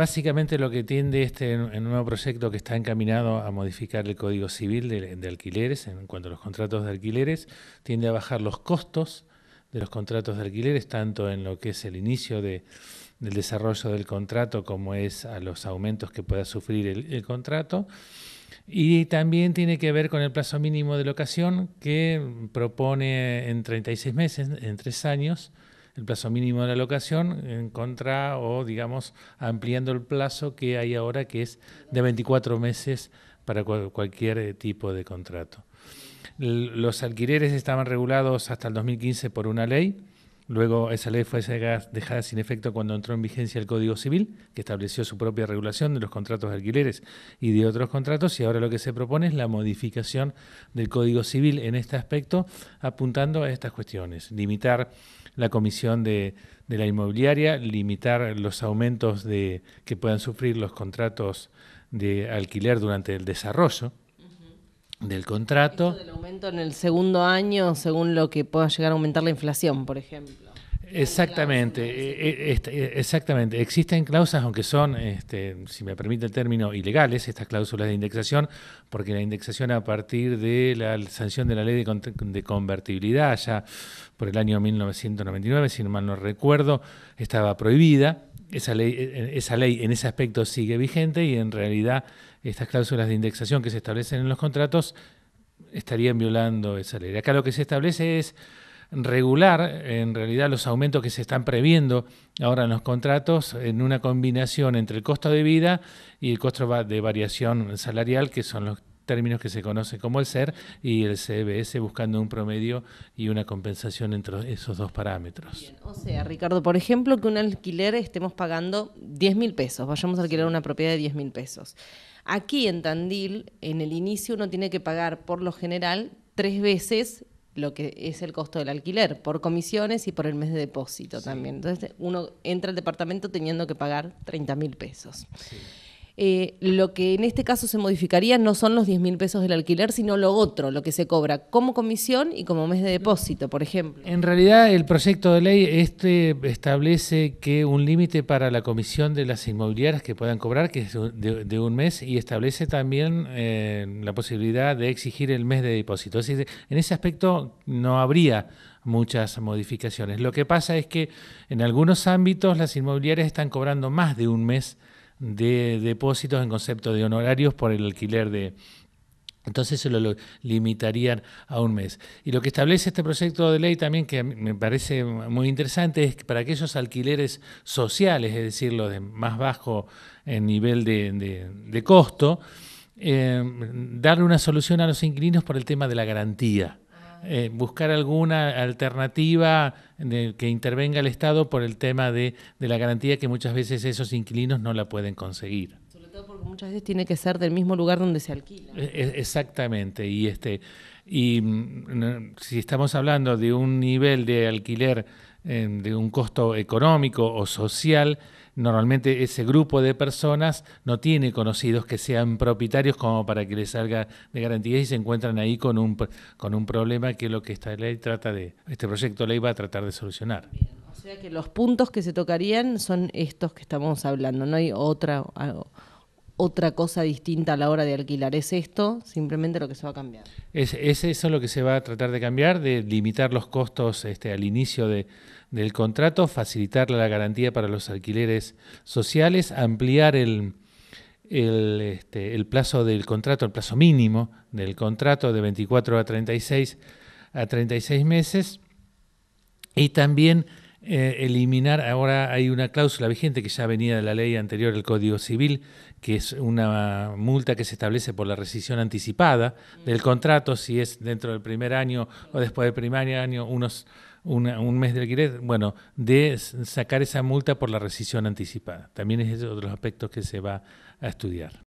Básicamente lo que tiende este nuevo proyecto que está encaminado a modificar el Código Civil de, alquileres en cuanto a los contratos de alquileres, tiende a bajar los costos de los contratos de alquileres, tanto en lo que es el inicio del desarrollo del contrato como es a los aumentos que pueda sufrir el, el contrato. Y también tiene que ver con el plazo mínimo de locación que propone en 36 meses, en tres años, el plazo mínimo de la locación en contra o, digamos, ampliando el plazo que hay ahora, que es de 24 meses para cualquier eh, tipo de contrato. Los alquileres estaban regulados hasta el 2015 por una ley. Luego esa ley fue dejada sin efecto cuando entró en vigencia el Código Civil, que estableció su propia regulación de los contratos de alquileres y de otros contratos, y ahora lo que se propone es la modificación del Código Civil en este aspecto, apuntando a estas cuestiones, limitar la comisión de, la inmobiliaria, limitar los aumentos de, que puedan sufrir los contratos de alquiler durante el desarrollo del contrato. del aumento en el segundo año según lo que pueda llegar a aumentar la inflación, por ejemplo. Exactamente, e, e, este, e, exactamente. Existen cláusulas, aunque son, este, si me permite el término, ilegales, estas cláusulas de indexación, porque la indexación a partir de la sanción de la ley de, convertibilidad, ya por el año 1999, si mal no recuerdo, estaba prohibida. Esa ley, esa ley en ese aspecto sigue vigente y en realidad estas cláusulas de indexación que se establecen en los contratos estarían violando esa ley. Acá lo que se establece es regular en realidad los aumentos que se están previendo ahora en los contratos en una combinación entre el costo de vida y el costo de variación salarial, que son los términos que se conocen como el SER y el CBS, e buscando un promedio y una compensación entre esos dos parámetros. o sea, Ricardo, por ejemplo, que un alquiler estemos pagando 10 mil pesos, vayamos a alquilar una propiedad de 10 mil pesos. Aquí en Tandil, en el inicio, uno tiene que pagar por lo general tres veces lo que es el costo del alquiler, por comisiones y por el mes de depósito también. Entonces uno entra al departamento teniendo que pagar 30 mil pesos. Eh, lo que en este caso se modificaría no son los 10 mil pesos del alquiler, sino lo otro, lo que se cobra como comisión y como mes de depósito, por ejemplo. En realidad, el proyecto de ley este establece que un límite para la comisión de las inmobiliarias que puedan cobrar, que es de, un mes, y establece también eh, la posibilidad de exigir el mes de depósito. en ese aspecto no habría muchas modificaciones. Lo que pasa es que en algunos ámbitos las inmobiliarias están cobrando más de un mes de depósitos en concepto de honorarios por el alquiler de, entonces se lo limitarían a un mes. Y lo que establece este proyecto de ley también, que me parece muy interesante, es que para aquellos alquileres sociales, es decir, los de más bajo en eh, nivel de, de, costo, eh, darle una solución a los inquilinos por el tema de la garantía. Eh, buscar alguna alternativa que intervenga el Estado por el tema de, la garantía que muchas veces esos inquilinos no la pueden conseguir Sobre todo porque muchas veces tiene que ser del mismo lugar donde se alquila. E, e, exactamente, y este y mm, si estamos hablando de un nivel de alquiler de un costo económico o social, normalmente ese grupo de personas no tiene conocidos que sean propietarios como para que les salga de garantías y se encuentran ahí con un, con un problema que es lo que esta ley trata de, este proyecto de ley va a tratar de solucionar. o sea que los puntos que se tocarían son estos que estamos hablando, no hay otra otra cosa distinta a la hora de alquilar. Es esto simplemente lo que se va a cambiar. Es, es eso lo que se va a tratar de cambiar, de limitar los costos este, al inicio del contrato, facilitar la garantía para los alquileres sociales, ampliar el, el, este, el plazo del contrato, el plazo mínimo del contrato de 24 a 36, a 36 meses y también eh, eliminar, ahora hay una cláusula vigente que ya venía de la ley anterior del Código Civil, que es una multa que se establece por la rescisión anticipada mm. del contrato, si es dentro del primer año o después del primer año, unos, un mes de alquiler, bueno, de sacar esa multa por la rescisión anticipada. También es otro de aspectos que se va a estudiar.